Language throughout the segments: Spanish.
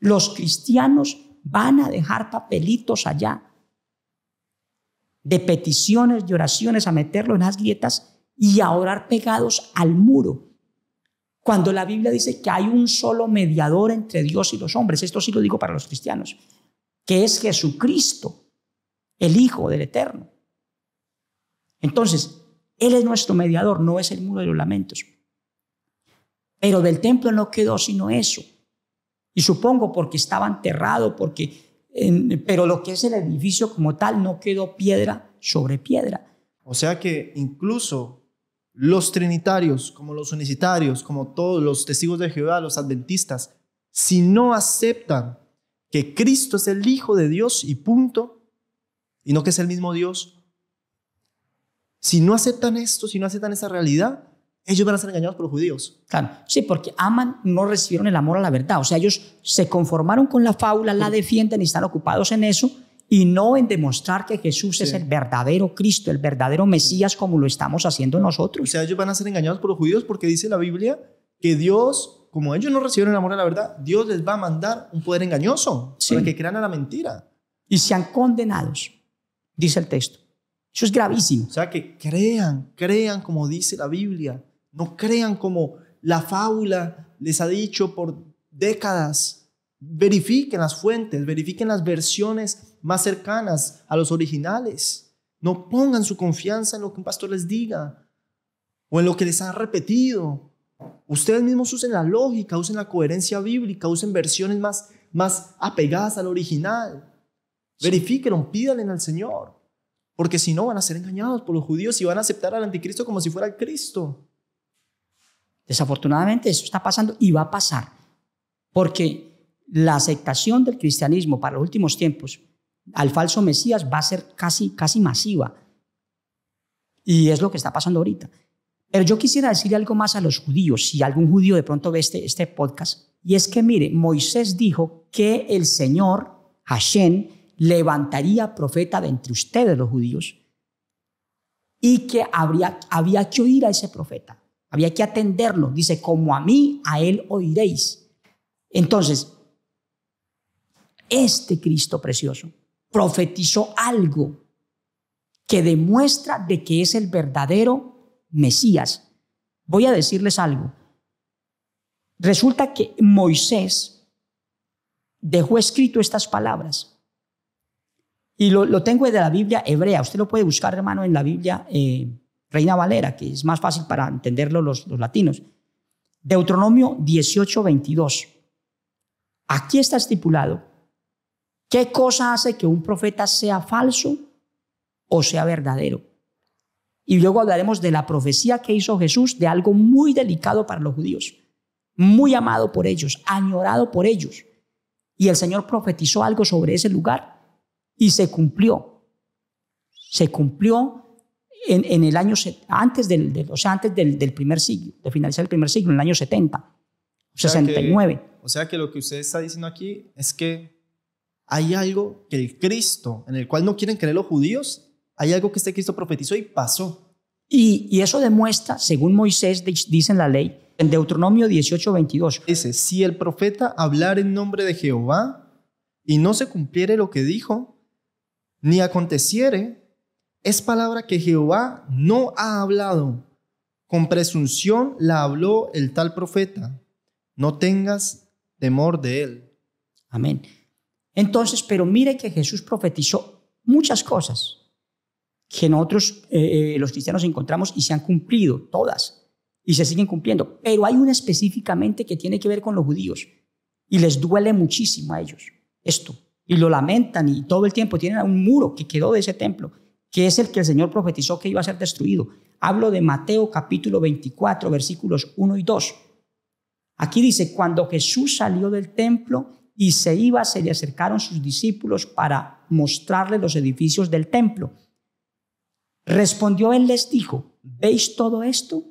Los cristianos van a dejar papelitos allá de peticiones, y oraciones, a meterlo en las grietas y a orar pegados al muro. Cuando la Biblia dice que hay un solo mediador entre Dios y los hombres, esto sí lo digo para los cristianos, que es Jesucristo, el Hijo del Eterno. Entonces, Él es nuestro mediador, no es el muro de los lamentos. Pero del templo no quedó sino eso, y supongo porque estaba enterrado, porque, pero lo que es el edificio como tal no quedó piedra sobre piedra. O sea que incluso los trinitarios, como los unicitarios, como todos los testigos de Jehová, los adventistas, si no aceptan que Cristo es el Hijo de Dios y punto, y no que es el mismo Dios, si no aceptan esto, si no aceptan esa realidad, ellos van a ser engañados por los judíos. Claro, sí, porque aman, no recibieron el amor a la verdad. O sea, ellos se conformaron con la fábula, la mm. defienden y están ocupados en eso y no en demostrar que Jesús es el verdadero Cristo, el verdadero Mesías como lo estamos haciendo nosotros. O sea, ellos van a ser engañados por los judíos porque dice la Biblia que Dios, como ellos no recibieron el amor a la verdad, Dios les va a mandar un poder engañoso para que crean a la mentira. Y sean condenados, dice el texto. Eso es gravísimo. O sea, que crean, crean como dice la Biblia no crean como la fábula les ha dicho por décadas. Verifiquen las fuentes, verifiquen las versiones más cercanas a los originales. No pongan su confianza en lo que un pastor les diga o en lo que les han repetido. Ustedes mismos usen la lógica, usen la coherencia bíblica, usen versiones más, más apegadas al original. Verifiquenlo, pídanle al Señor. Porque si no, van a ser engañados por los judíos y van a aceptar al anticristo como si fuera el Cristo. Desafortunadamente eso está pasando y va a pasar, porque la aceptación del cristianismo para los últimos tiempos al falso Mesías va a ser casi, casi masiva. Y es lo que está pasando ahorita. Pero yo quisiera decir algo más a los judíos, si algún judío de pronto ve este, este, podcast, y es que mire, Moisés dijo que el Señor, Hashem, levantaría profeta de entre ustedes los judíos y que habría, había que oír a ese profeta. Había que atenderlo. Dice, como a mí, a él oiréis. Entonces, este Cristo precioso profetizó algo que demuestra de que es el verdadero Mesías. Voy a decirles algo. Resulta que Moisés dejó escrito estas palabras. Y lo, lo tengo de la Biblia hebrea. Usted lo puede buscar, hermano, en la Biblia eh, Reina Valera, que es más fácil para entenderlo los, latinos. Deuteronomio 18, 22. Aquí está estipulado qué cosa hace que un profeta sea falso o sea verdadero. Y luego hablaremos de la profecía que hizo Jesús de algo muy delicado para los judíos, muy amado por ellos, añorado por ellos. Y el Señor profetizó algo sobre ese lugar y se cumplió. Se cumplió en, el año, antes, del, o antes del, primer siglo, de finalizar el primer siglo, en el año 70, 69. o sea que lo que usted está diciendo aquí es que hay algo que el Cristo, en el cual no quieren creer los judíos, hay algo que este Cristo profetizó y pasó. Y, y, eso demuestra, según Moisés dice en la ley, en Deuteronomio 18, 22. Dice, si el profeta hablar en nombre de Jehová y no se cumpliere lo que dijo, ni aconteciere es palabra que Jehová no ha hablado. Con presunción la habló el tal profeta. No tengas temor de él. Amén. Entonces, pero mire que Jesús profetizó muchas cosas que nosotros eh, eh, los cristianos encontramos y se han cumplido todas y se siguen cumpliendo. Pero hay una específicamente que tiene que ver con los judíos y les duele muchísimo a ellos esto y lo lamentan y todo el tiempo tienen un muro que quedó de ese templo que es el que el Señor profetizó que iba a ser destruido. Hablo de Mateo capítulo 24, versículos 1 y 2. Aquí dice, cuando Jesús salió del templo y se iba, se le acercaron sus discípulos para mostrarle los edificios del templo. Respondió él, les dijo, ¿veis todo esto?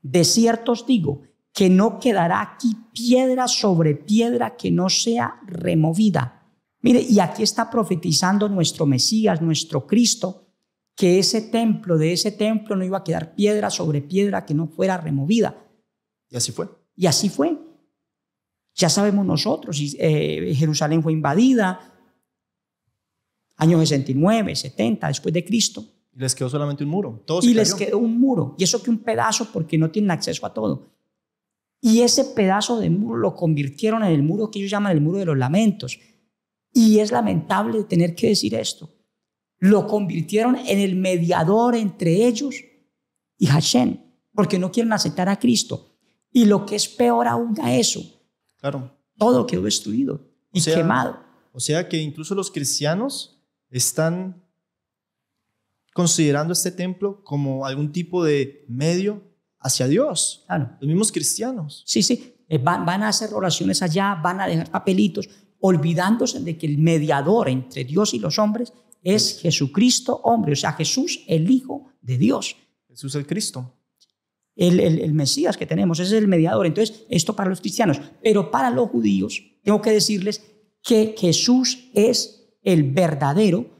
De cierto os digo que no quedará aquí piedra sobre piedra que no sea removida. Mire, y aquí está profetizando nuestro Mesías, nuestro Cristo, que ese templo, de ese templo no iba a quedar piedra sobre piedra que no fuera removida. Y así fue. Y así fue. Ya sabemos nosotros, eh, Jerusalén fue invadida, año 69, 70, después de Cristo. Y les quedó solamente un muro. y les quedó un muro. Y eso que un pedazo porque no tienen acceso a todo. Y ese pedazo de muro lo convirtieron en el muro que ellos llaman el muro de los lamentos y es lamentable tener que decir esto. Lo convirtieron en el mediador entre ellos y Hashem, porque no quieren aceptar a Cristo. Y lo que es peor aún a eso, claro. todo quedó destruido y quemado. O sea que incluso los cristianos están considerando este templo como algún tipo de medio hacia Dios. Los mismos cristianos. Sí, sí. Eh, van, van a hacer oraciones allá, van a dejar papelitos, olvidándose de que el mediador entre Dios y los hombres es Jesucristo hombre, o sea, Jesús el Hijo de Dios. Jesús el Cristo. El, Mesías que tenemos, ese es el mediador. Entonces, esto para los cristianos, pero para los judíos, tengo que decirles que Jesús es el verdadero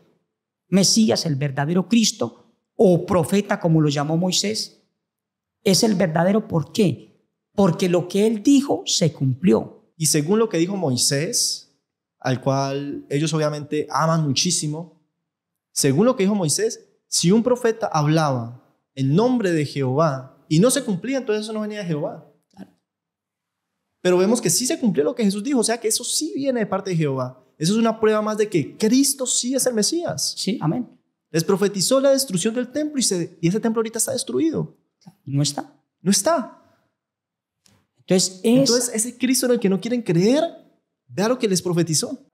Mesías, el verdadero Cristo o profeta, como lo llamó Moisés, es el verdadero. ¿Por qué? Porque lo que él dijo se cumplió. Y según lo que dijo Moisés, al cual ellos obviamente aman muchísimo. Según lo que dijo Moisés, si un profeta hablaba en nombre de Jehová y no se cumplía, entonces eso no venía de Jehová. Pero vemos que sí se cumplió lo que Jesús dijo, o sea que eso sí viene de parte de Jehová. Eso es una prueba más de que Cristo sí es el Mesías. Sí, amén. Les profetizó la destrucción del templo y, ese templo ahorita está destruido. No está. No está. Entonces, Entonces ese Cristo en el que no quieren creer Vea lo que les profetizó.